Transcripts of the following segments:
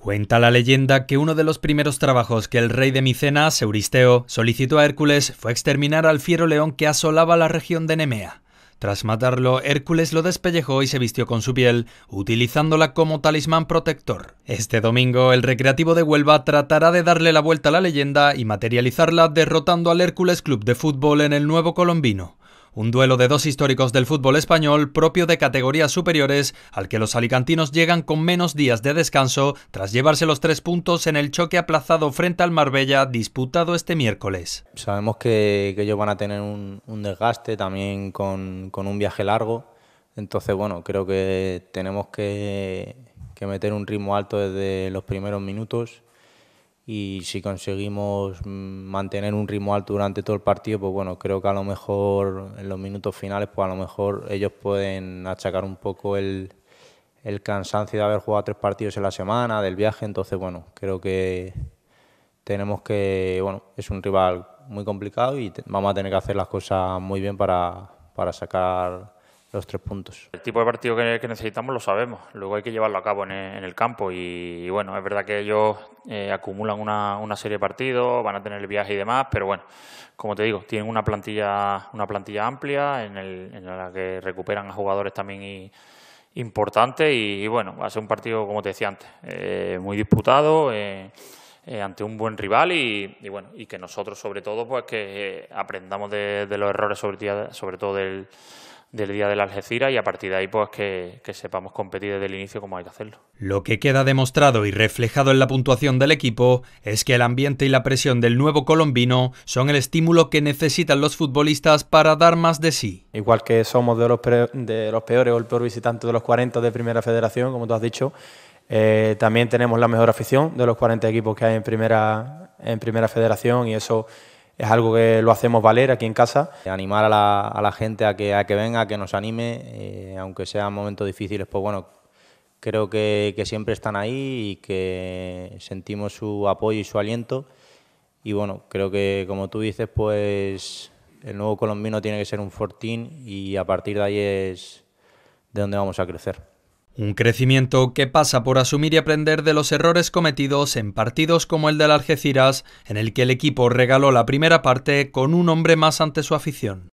Cuenta la leyenda que uno de los primeros trabajos que el rey de Micenas, Euristeo, solicitó a Hércules fue exterminar al fiero león que asolaba la región de Nemea. Tras matarlo, Hércules lo despellejó y se vistió con su piel, utilizándola como talismán protector. Este domingo, el Recreativo de Huelva tratará de darle la vuelta a la leyenda y materializarla derrotando al Hércules Club de Fútbol en el Nuevo Colombino. Un duelo de dos históricos del fútbol español propio de categorías superiores al que los alicantinos llegan con menos días de descanso tras llevarse los tres puntos en el choque aplazado frente al Marbella disputado este miércoles. Sabemos que, ellos van a tener un, desgaste también con, un viaje largo, entonces bueno, creo que tenemos que, que meter un ritmo alto desde los primeros minutos y si conseguimos mm, mantener un ritmo alto durante todo el partido, pues bueno, creo que a lo mejor en los minutos finales, pues a lo mejor ellos pueden achacar un poco el, cansancio de haber jugado tres partidos en la semana, del viaje, entonces bueno, creo que tenemos que, bueno, es un rival muy complicado y vamos a tener que hacer las cosas muy bien para, para sacar los tres puntos. El tipo de partido que, necesitamos lo sabemos, luego hay que llevarlo a cabo en el, campo y, bueno, es verdad que ellos eh, acumulan una, serie de partidos, van a tener el viaje y demás, pero bueno, como te digo, tienen una plantilla, una plantilla amplia en, la que recuperan a jugadores también importantes y, bueno, va a ser un partido, como te decía antes, eh, muy disputado. Eh, ante un buen rival y, bueno y que nosotros sobre todo pues que aprendamos de, los errores sobre todo del, del día de la Algeciras y a partir de ahí pues que, que, sepamos competir desde el inicio como hay que hacerlo. Lo que queda demostrado y reflejado en la puntuación del equipo es que el ambiente y la presión del nuevo colombino son el estímulo que necesitan los futbolistas para dar más de sí. Igual que somos de los, de los peores o el peor visitante de los 40 de Primera Federación, como tú has dicho, eh, también tenemos la mejor afición de los 40 equipos que hay en Primera, en primera Federación y eso es algo que lo hacemos valer aquí en casa. Animar a la, a la gente a que, a que venga, a que nos anime, eh, aunque sean momentos difíciles, pues bueno, creo que, que, siempre están ahí y que sentimos su apoyo y su aliento. Y bueno, creo que como tú dices, pues el nuevo colombino tiene que ser un fortín y a partir de ahí es de donde vamos a crecer. Un crecimiento que pasa por asumir y aprender de los errores cometidos en partidos como el del Algeciras, en el que el equipo regaló la primera parte con un hombre más ante su afición.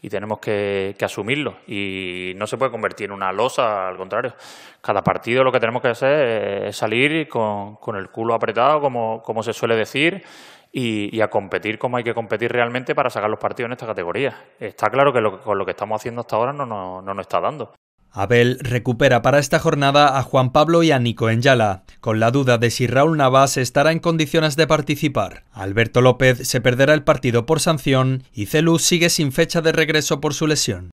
Y tenemos que, asumirlo y no se puede convertir en una losa, al contrario. Cada partido lo que tenemos que hacer es salir con, el culo apretado, como, se suele decir, y, a competir como hay que competir realmente para sacar los partidos en esta categoría. Está claro que, con lo que estamos haciendo hasta ahora no nos está dando. Abel recupera para esta jornada a Juan Pablo y a Nico Enyala, con la duda de si Raúl Navas estará en condiciones de participar. Alberto López se perderá el partido por sanción y Celus sigue sin fecha de regreso por su lesión.